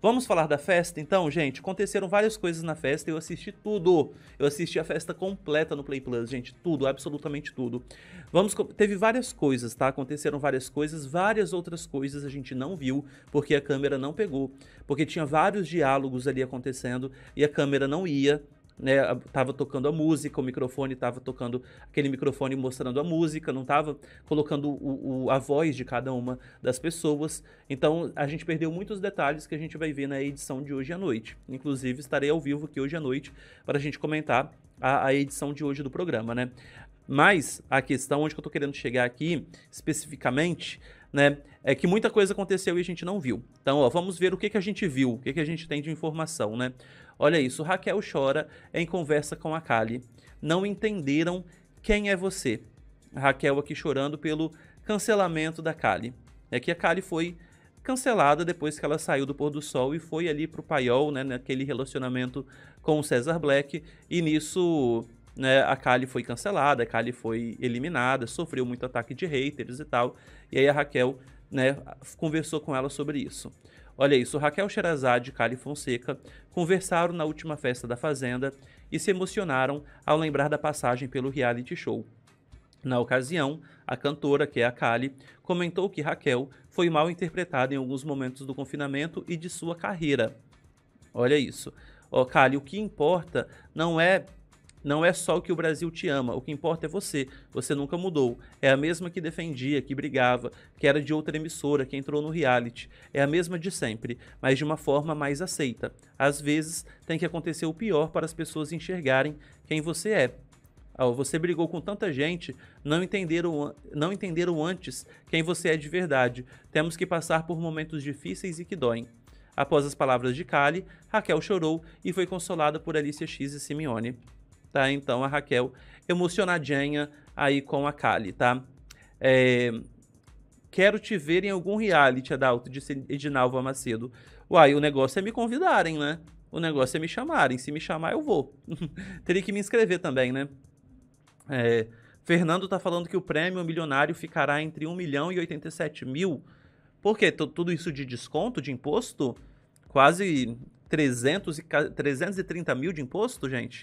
Vamos falar da festa então, gente? Aconteceram várias coisas na festa, eu assisti tudo. Eu assisti a festa completa no Play Plus, gente, tudo, absolutamente tudo. Vamos, teve várias coisas, tá? Aconteceram várias coisas, várias outras coisas a gente não viu porque a câmera não pegou, porque tinha vários diálogos ali acontecendo e a câmera não ia né? Tava tocando a música, o microfone tava tocando aquele microfone mostrando a música, não tava colocando o, o, a voz de cada uma das pessoas. Então a gente perdeu muitos detalhes que a gente vai ver na edição de hoje à noite. Inclusive estarei ao vivo aqui hoje à noite para a gente comentar a, a edição de hoje do programa, né? Mas a questão onde que eu tô querendo chegar aqui especificamente né? É que muita coisa aconteceu e a gente não viu. Então, ó, vamos ver o que, que a gente viu, o que, que a gente tem de informação, né? Olha isso, Raquel chora em conversa com a Kali. Não entenderam quem é você. Raquel aqui chorando pelo cancelamento da Kali. É que a Kali foi cancelada depois que ela saiu do pôr do sol e foi ali pro paiol, né, naquele relacionamento com o César Black, e nisso né, a Kali foi cancelada, a Kali foi eliminada, sofreu muito ataque de haters e tal. E aí a Raquel né, conversou com ela sobre isso. Olha isso, Raquel Sherazade e Kali Fonseca conversaram na última festa da Fazenda e se emocionaram ao lembrar da passagem pelo reality show. Na ocasião, a cantora, que é a Kali, comentou que Raquel foi mal interpretada em alguns momentos do confinamento e de sua carreira. Olha isso. Ó, oh, Kali, o que importa não é não é só o que o Brasil te ama, o que importa é você. Você nunca mudou. É a mesma que defendia, que brigava, que era de outra emissora, que entrou no reality. É a mesma de sempre, mas de uma forma mais aceita. Às vezes, tem que acontecer o pior para as pessoas enxergarem quem você é. Você brigou com tanta gente, não entenderam, não entenderam antes quem você é de verdade. Temos que passar por momentos difíceis e que doem. Após as palavras de Kali, Raquel chorou e foi consolada por Alicia X e Simeone tá? Então a Raquel emocionadinha aí com a Kali, tá? É, quero te ver em algum reality, Adalto, disse Edinalva Macedo. Uai, o negócio é me convidarem, né? O negócio é me chamarem. Se me chamar, eu vou. Teria que me inscrever também, né? É, Fernando tá falando que o prêmio milionário ficará entre 1 milhão e 87 mil. Por quê? T Tudo isso de desconto, de imposto? Quase 300 e, 330 mil de imposto, gente?